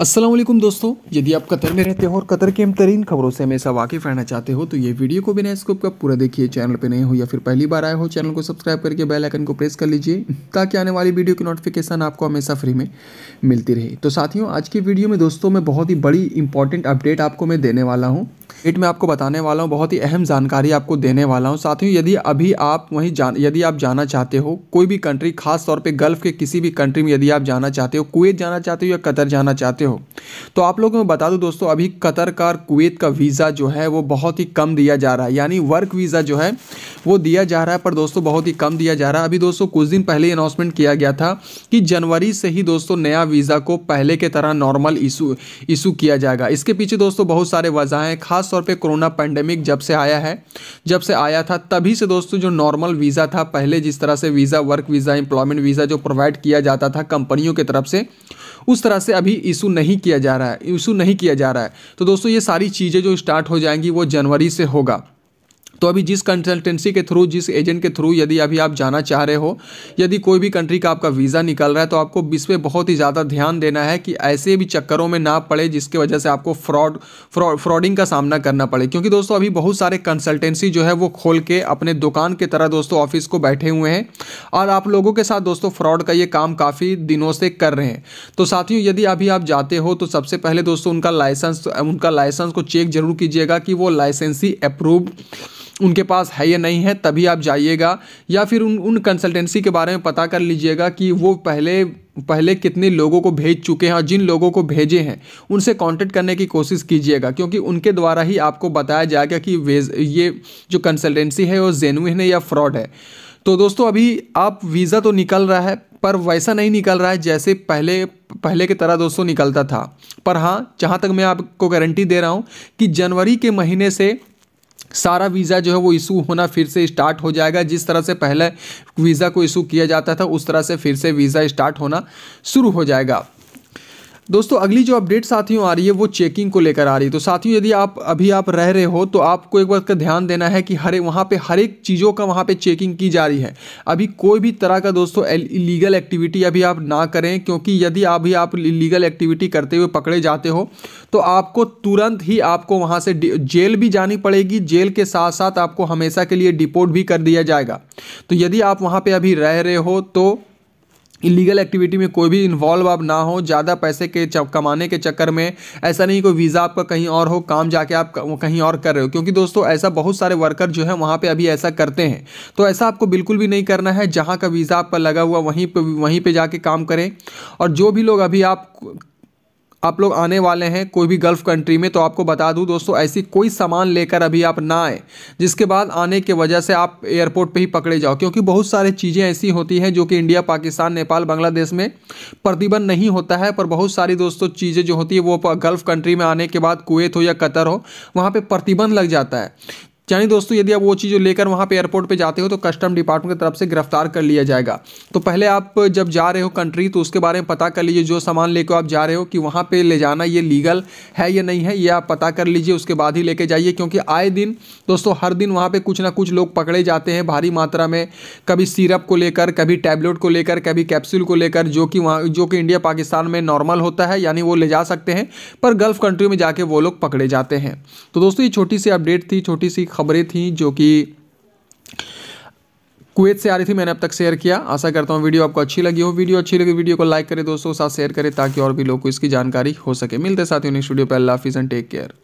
असलम दोस्तों यदि आप कतर में रहते हो और कतर के अमतरीन खबरों से हमेशा वाकिफ़ रहना चाहते हो तो ये वीडियो को बिना स्कोप का पूरा देखिए चैनल पर नए हो या फिर पहली बार आए हो चैनल को सब्सक्राइब करके बेल आइकन को प्रेस कर लीजिए ताकि आने वाली वीडियो की नोटिफिकेशन आपको हमेशा फ्री में मिलती रहे तो साथियों आज की वीडियो में दोस्तों में बहुत ही बड़ी इंपॉर्टेंट अपडेट आपको मैं देने वाला हूँ वीडियो में आपको बताने वाला हूँ बहुत ही अहम जानकारी आपको देने वाला हूँ साथियों यदि अभी आप वहीं जान यदि आप जाना चाहते हो कोई भी कंट्री खास तौर पे गल्फ़ के किसी भी कंट्री में यदि आप जाना चाहते हो कुवैत जाना चाहते हो या कतर जाना चाहते हो तो आप लोगों को बता दूँ दोस्तों अभी कतर का कुवैत का वीज़ा जो है वो बहुत ही कम दिया जा रहा है यानी वर्क वीज़ा जो है वो दिया जा रहा है पर दोस्तों बहुत ही कम दिया जा रहा है अभी दोस्तों कुछ दिन पहले अनाउंसमेंट किया गया था कि जनवरी से ही दोस्तों नया वीज़ा को पहले के तरह नॉर्मल इशू इशू किया जाएगा इसके पीछे दोस्तों बहुत सारे वजह हैं खास तौर पे कोरोना पैंडेमिक जब से आया है जब से आया था तभी से दोस्तों जो नॉर्मल वीज़ा था पहले जिस तरह से visa work visa employment visa जो प्रोवाइड किया जाता था कंपनियों की तरफ से उस तरह से अभी इशू नहीं किया जा रहा है इशू नहीं किया जा रहा है तो दोस्तों ये सारी चीज़ें जो स्टार्ट हो जाएंगी वो जनवरी से होगा तो अभी जिस कंसल्टेंसी के थ्रू जिस एजेंट के थ्रू यदि अभी आप जाना चाह रहे हो यदि कोई भी कंट्री का आपका वीज़ा निकल रहा है तो आपको इस पर बहुत ही ज़्यादा ध्यान देना है कि ऐसे भी चक्करों में ना पड़े जिसके वजह से आपको फ्रॉड फ्रॉड फ्रॉडिंग का सामना करना पड़े क्योंकि दोस्तों अभी बहुत सारे कंसल्टेंसी जो है वो खोल के अपने दुकान की तरह दोस्तों ऑफिस को बैठे हुए हैं और आप लोगों के साथ दोस्तों फ्रॉड का ये काम काफ़ी दिनों से कर रहे हैं तो साथियों यदि अभी आप जाते हो तो सबसे पहले दोस्तों उनका लाइसेंस उनका लाइसेंस को चेक जरूर कीजिएगा कि वो लाइसेंसी अप्रूव उनके पास है या नहीं है तभी आप जाइएगा या फिर उन उन कंसल्टेंसी के बारे में पता कर लीजिएगा कि वो पहले पहले कितने लोगों को भेज चुके हैं और जिन लोगों को भेजे हैं उनसे कांटेक्ट करने की कोशिश कीजिएगा क्योंकि उनके द्वारा ही आपको बताया जाएगा कि ये जो कंसल्टेंसी है वो जेनुइन है या फ्रॉड है तो दोस्तों अभी आप वीज़ा तो निकल रहा है पर वैसा नहीं निकल रहा है जैसे पहले पहले की तरह दोस्तों निकलता था पर हाँ जहाँ तक मैं आपको गारंटी दे रहा हूँ कि जनवरी के महीने से सारा वीज़ा जो है वो इशू होना फिर से स्टार्ट हो जाएगा जिस तरह से पहले वीज़ा को इशू किया जाता था उस तरह से फिर से वीज़ा स्टार्ट होना शुरू हो जाएगा दोस्तों अगली जो अपडेट साथियों आ रही है वो चेकिंग को लेकर आ रही है तो साथियों यदि आप अभी आप रह रहे हो तो आपको एक बात का ध्यान देना है कि हर वहाँ पे हर एक चीज़ों का वहाँ पे चेकिंग की जा रही है अभी कोई भी तरह का दोस्तों इलीगल एक्टिविटी अभी आप ना करें क्योंकि यदि अभी आप इलीगल एक्टिविटी करते हुए पकड़े जाते हो तो आपको तुरंत ही आपको वहाँ से जेल भी जानी पड़ेगी जेल के साथ साथ आपको हमेशा के लिए डिपोर्ट भी कर दिया जाएगा तो यदि आप वहाँ पर अभी रह रहे हो तो इलीगल एक्टिविटी में कोई भी इन्वॉल्व आप ना हो ज़्यादा पैसे के कमाने के चक्कर में ऐसा नहीं कोई वीज़ा आपका कहीं और हो काम जाके आप कहीं और कर रहे हो क्योंकि दोस्तों ऐसा बहुत सारे वर्कर जो है वहाँ पे अभी ऐसा करते हैं तो ऐसा आपको बिल्कुल भी नहीं करना है जहाँ का वीज़ा आपका लगा हुआ वहीं पर वहीं पर जाके काम करें और जो भी लोग अभी आप आप लोग आने वाले हैं कोई भी गल्फ़ कंट्री में तो आपको बता दूं दोस्तों ऐसी कोई सामान लेकर अभी आप ना आए जिसके बाद आने के वजह से आप एयरपोर्ट पे ही पकड़े जाओ क्योंकि बहुत सारी चीज़ें ऐसी होती हैं जो कि इंडिया पाकिस्तान नेपाल बांग्लादेश में प्रतिबंध नहीं होता है पर बहुत सारी दोस्तों चीज़ें जो होती है वो गल्फ़ कंट्री में आने के बाद कुवैत हो या कतर हो वहाँ पर प्रतिबंध लग जाता है यानी दोस्तों यदि आप वो चीज़ लेकर वहाँ पे एयरपोर्ट पे जाते हो तो कस्टम डिपार्टमेंट की तरफ से गिरफ्तार कर लिया जाएगा तो पहले आप जब जा रहे हो कंट्री तो उसके बारे में पता कर लीजिए जो सामान लेकर आप जा रहे हो कि वहाँ पे ले जाना ये लीगल है या नहीं है ये आप पता कर लीजिए उसके बाद ही लेके जाइए क्योंकि आए दिन दोस्तों हर दिन वहाँ पर कुछ ना कुछ लोग पकड़े जाते हैं भारी मात्रा में कभी सीरप को लेकर कभी टैबलेट को लेकर कभी कैप्सूल को लेकर जो कि वहाँ जो कि इंडिया पाकिस्तान में नॉर्मल होता है यानी वो ले जा सकते हैं पर गल्फ़ कंट्री में जाके वो लोग पकड़े जाते हैं तो दोस्तों ये छोटी सी अपडेट थी छोटी सी खबरें थी जो कि कुवैत से आ रही थी मैंने अब तक शेयर किया आशा करता हूँ वीडियो आपको अच्छी लगी हो वीडियो अच्छी लगी वीडियो को लाइक करें दोस्तों साथ शेयर करें ताकि और भी लोग को इसकी जानकारी हो सके मिलते साथियों नेक्स्ट वीडियो पर अल्लाह हाफिज़ एंड टेक केयर